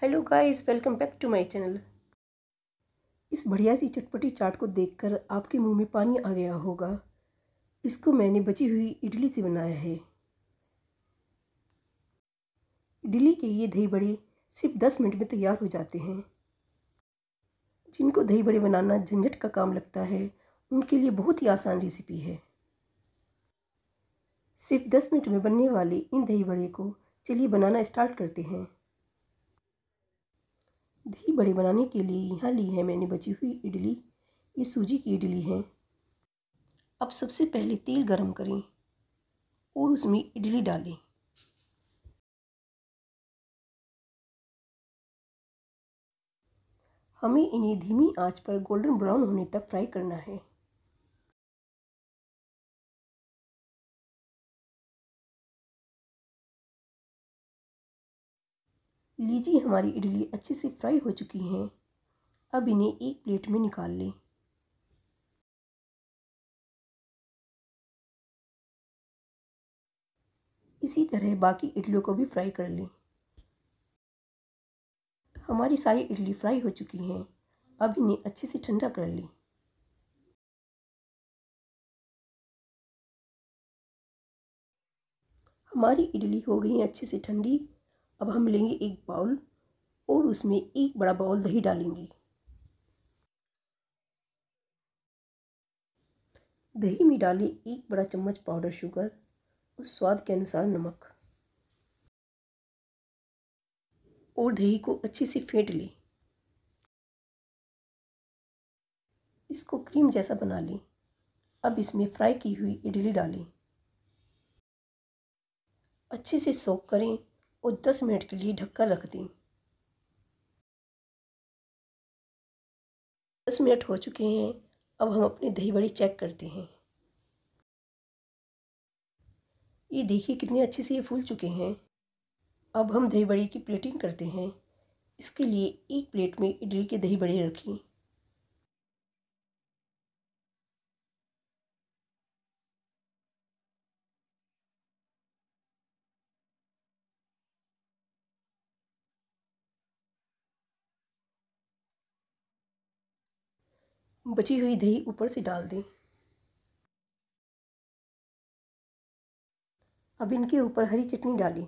hello guys welcome back to my channel इस बढ़िया सी चटपटी चाट को देखकर आपके मुंह में पानी आ गया होगा इसको मैंने बची हुई इडली से बनाया है इडली के ये दही बड़े सिर्फ दस मिनट में तैयार हो जाते हैं जिनको दही बड़े बनाना झंझट का काम लगता है उनके लिए बहुत ही आसान रेसिपी है सिर्फ दस मिनट में बनने वाले इन दही बड़े को चलिए बनाना स्टार्ट करते हैं दही बड़े बनाने के लिए यहाँ ली है मैंने बची हुई इडली ये सूजी की इडली है अब सबसे पहले तेल गरम करें और उसमें इडली डालें हमें इन्हें धीमी आंच पर गोल्डन ब्राउन होने तक फ्राई करना है लीजिए हमारी इडली अच्छे से फ्राई हो चुकी हैं अब इन्हें एक प्लेट में निकाल लें इसी तरह बाकी इडलियों को भी फ्राई कर लें हमारी सारी इडली फ्राई हो चुकी हैं अब इन्हें अच्छे से ठंडा कर लें हमारी इडली हो गई अच्छे से ठंडी अब हम लेंगे एक बाउल और उसमें एक बड़ा बाउल दही डालेंगे दही में डालें एक बड़ा चम्मच पाउडर शुगर और स्वाद के अनुसार नमक और दही को अच्छे से फेंट लें इसको क्रीम जैसा बना लें अब इसमें फ्राई की हुई इडली डालें अच्छे से सोक करें और 10 मिनट के लिए ढककर रख दें 10 मिनट हो चुके हैं अब हम अपनी दही बड़ी चेक करते हैं ये देखिए कितने अच्छे से ये फूल चुके हैं अब हम दही बड़ी की प्लेटिंग करते हैं इसके लिए एक प्लेट में इडली के दही बड़े रखें बची हुई दही ऊपर से डाल दें अब इनके ऊपर हरी चटनी डालें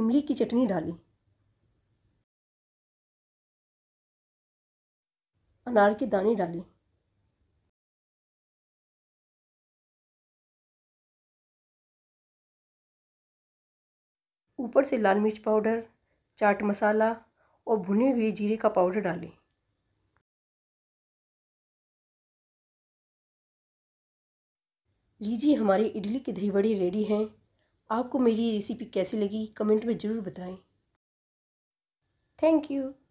इमली की चटनी डाली अनार के दाने डाले ऊपर से लाल मिर्च पाउडर चाट मसाला और भुने हुए जीरे का पाउडर डालें लीजिए हमारी इडली की दही बड़ी रेडी हैं आपको मेरी रेसिपी कैसी लगी कमेंट में ज़रूर बताएं थैंक यू